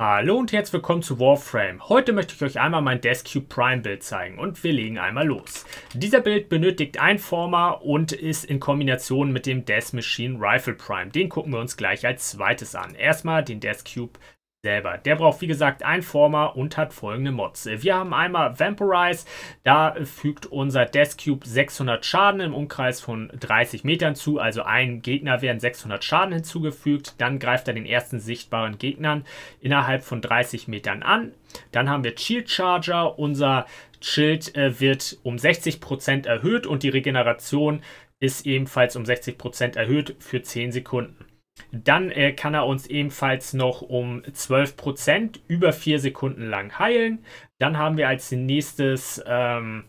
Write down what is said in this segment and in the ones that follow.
Hallo und herzlich willkommen zu Warframe. Heute möchte ich euch einmal mein Descue Prime Bild zeigen und wir legen einmal los. Dieser Bild benötigt ein Former und ist in Kombination mit dem Death Machine Rifle Prime. Den gucken wir uns gleich als zweites an. Erstmal den Death Cube selber. Der braucht wie gesagt ein Former und hat folgende Mods. Wir haben einmal Vampirize, da fügt unser Death Cube 600 Schaden im Umkreis von 30 Metern zu, also einem Gegner werden 600 Schaden hinzugefügt, dann greift er den ersten sichtbaren Gegnern innerhalb von 30 Metern an. Dann haben wir Shield Charger, unser Schild äh, wird um 60% erhöht und die Regeneration ist ebenfalls um 60% erhöht für 10 Sekunden. Dann äh, kann er uns ebenfalls noch um 12% über 4 Sekunden lang heilen. Dann haben wir als nächstes ähm,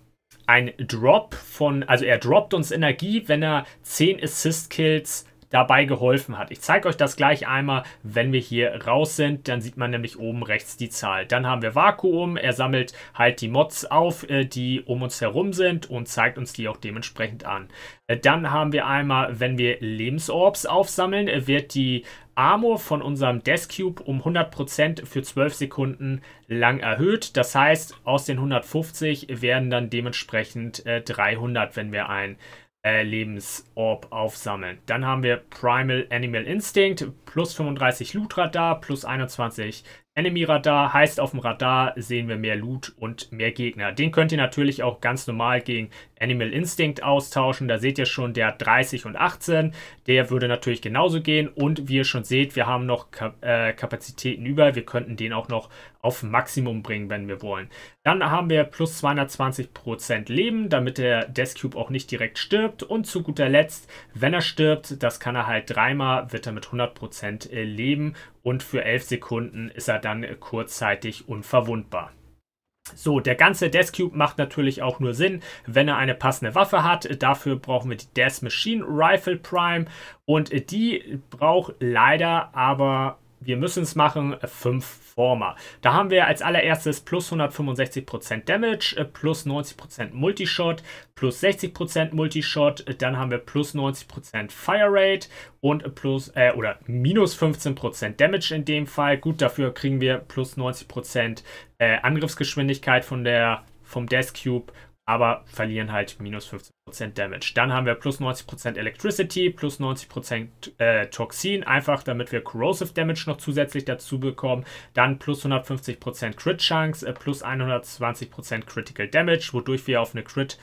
ein Drop von, also er droppt uns Energie, wenn er 10 Assist-Kills dabei geholfen hat. Ich zeige euch das gleich einmal, wenn wir hier raus sind. Dann sieht man nämlich oben rechts die Zahl. Dann haben wir Vakuum. Er sammelt halt die Mods auf, äh, die um uns herum sind und zeigt uns die auch dementsprechend an. Äh, dann haben wir einmal, wenn wir Lebensorbs aufsammeln, äh, wird die Armor von unserem Death Cube um 100% für 12 Sekunden lang erhöht. Das heißt, aus den 150 werden dann dementsprechend 300, wenn wir ein äh, Lebensorb aufsammeln. Dann haben wir Primal Animal Instinct, plus 35 Lutra da, plus 21 Enemy Radar heißt, auf dem Radar sehen wir mehr Loot und mehr Gegner. Den könnt ihr natürlich auch ganz normal gegen Animal Instinct austauschen. Da seht ihr schon, der hat 30 und 18. Der würde natürlich genauso gehen. Und wie ihr schon seht, wir haben noch äh, Kapazitäten über. Wir könnten den auch noch auf Maximum bringen, wenn wir wollen. Dann haben wir plus 220% Leben, damit der Death Cube auch nicht direkt stirbt. Und zu guter Letzt, wenn er stirbt, das kann er halt dreimal, wird er mit 100% äh, Leben und für 11 Sekunden ist er dann kurzzeitig unverwundbar. So, der ganze Death Cube macht natürlich auch nur Sinn, wenn er eine passende Waffe hat. Dafür brauchen wir die Death Machine Rifle Prime und die braucht leider aber wir müssen es machen, 5 äh, Former. Da haben wir als allererstes plus 165% Damage, äh, plus 90% Multishot, plus 60% Multishot, äh, dann haben wir plus 90% Fire Rate und plus äh, oder minus 15% Damage in dem Fall. Gut, dafür kriegen wir plus 90% äh, Angriffsgeschwindigkeit von der vom Death Cube aber verlieren halt minus 15% Damage. Dann haben wir plus 90% Electricity, plus 90% äh, Toxin, einfach damit wir Corrosive Damage noch zusätzlich dazu bekommen. Dann plus 150% Crit Chunks, äh, plus 120% Critical Damage, wodurch wir auf eine Crit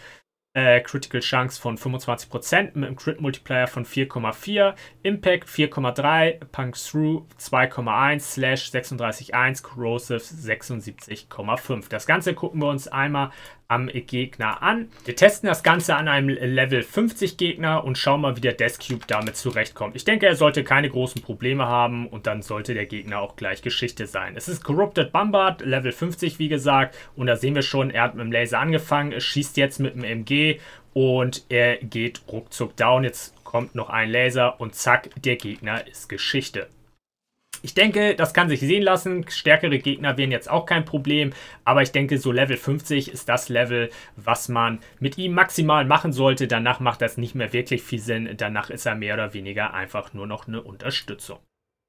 äh, Critical Chance von 25% mit einem Crit Multiplier von 4,4, Impact 4,3, Punk Through 2,1, Slash 36,1, Corrosive 76,5. Das Ganze gucken wir uns einmal am Gegner an. Wir testen das Ganze an einem Level 50 Gegner und schauen mal, wie der Death Cube damit zurechtkommt. Ich denke, er sollte keine großen Probleme haben und dann sollte der Gegner auch gleich Geschichte sein. Es ist Corrupted Bombard, Level 50 wie gesagt und da sehen wir schon, er hat mit dem Laser angefangen, schießt jetzt mit dem MG und er geht ruckzuck down. Jetzt kommt noch ein Laser und zack, der Gegner ist Geschichte. Ich denke, das kann sich sehen lassen. Stärkere Gegner wären jetzt auch kein Problem. Aber ich denke, so Level 50 ist das Level, was man mit ihm maximal machen sollte. Danach macht das nicht mehr wirklich viel Sinn. Danach ist er mehr oder weniger einfach nur noch eine Unterstützung.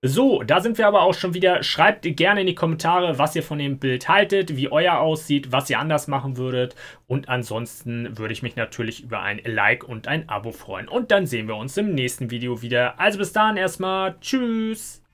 So, da sind wir aber auch schon wieder. Schreibt gerne in die Kommentare, was ihr von dem Bild haltet, wie euer aussieht, was ihr anders machen würdet. Und ansonsten würde ich mich natürlich über ein Like und ein Abo freuen. Und dann sehen wir uns im nächsten Video wieder. Also bis dahin erstmal. Tschüss.